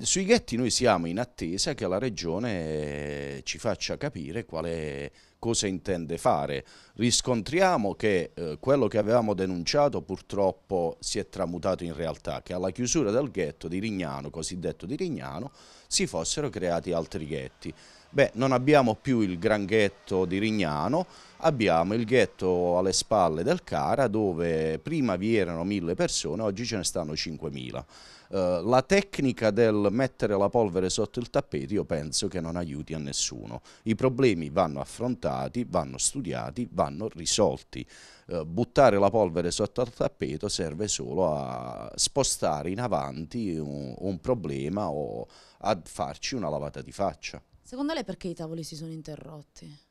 Sui ghetti noi siamo in attesa che la Regione ci faccia capire qual è, cosa intende fare. Riscontriamo che eh, quello che avevamo denunciato purtroppo si è tramutato in realtà, che alla chiusura del ghetto di Rignano, cosiddetto di Rignano, si fossero creati altri ghetti. Beh, non abbiamo più il gran ghetto di Rignano, abbiamo il ghetto alle spalle del Cara dove prima vi erano mille persone, oggi ce ne stanno 5.000. Uh, eh, la tecnica del mettere la polvere sotto il tappeto io penso che non aiuti a nessuno. I problemi vanno affrontati affrontati, vanno studiati, vanno risolti. Eh, buttare la polvere sotto al tappeto serve solo a spostare in avanti un, un problema o a farci una lavata di faccia. Secondo lei perché i tavoli si sono interrotti?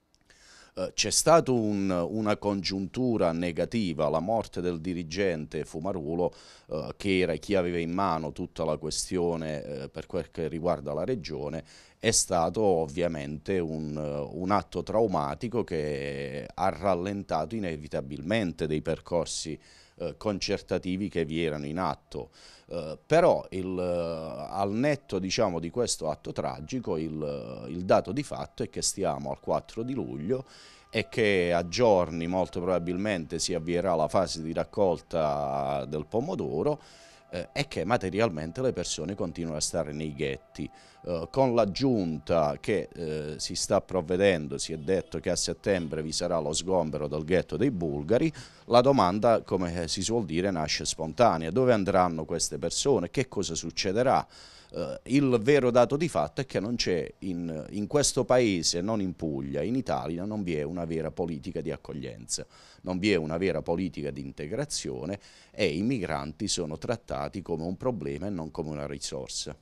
Eh, c'è stata un, una congiuntura negativa, la morte del dirigente Fumarulo, eh, che era chi aveva in mano tutta la questione eh, per quel che riguarda la regione, è stato ovviamente un, eh, un, atto traumatico che ha rallentato inevitabilmente dei percorsi eh, concertativi che vi erano in atto. Eh, però il, eh, al netto diciamo, di questo atto tragico il, eh, il dato di fatto è che stiamo al 4 di luglio e che a giorni molto probabilmente si avvierà la fase di raccolta del pomodoro eh, è che materialmente le persone continuano a stare nei ghetti. Eh, con l'aggiunta che eh, si sta provvedendo, si è detto che a settembre vi sarà lo sgombero dal ghetto dei bulgari, la domanda, come eh, si suol dire, nasce spontanea. Dove andranno queste persone? Che cosa succederà? Uh, il vero dato di fatto è che non c'è in, in, questo paese, non in Puglia, in Italia non vi è una vera politica di accoglienza, non vi è una vera politica di integrazione e i migranti sono trattati affrontati come un problema e non come una risorsa.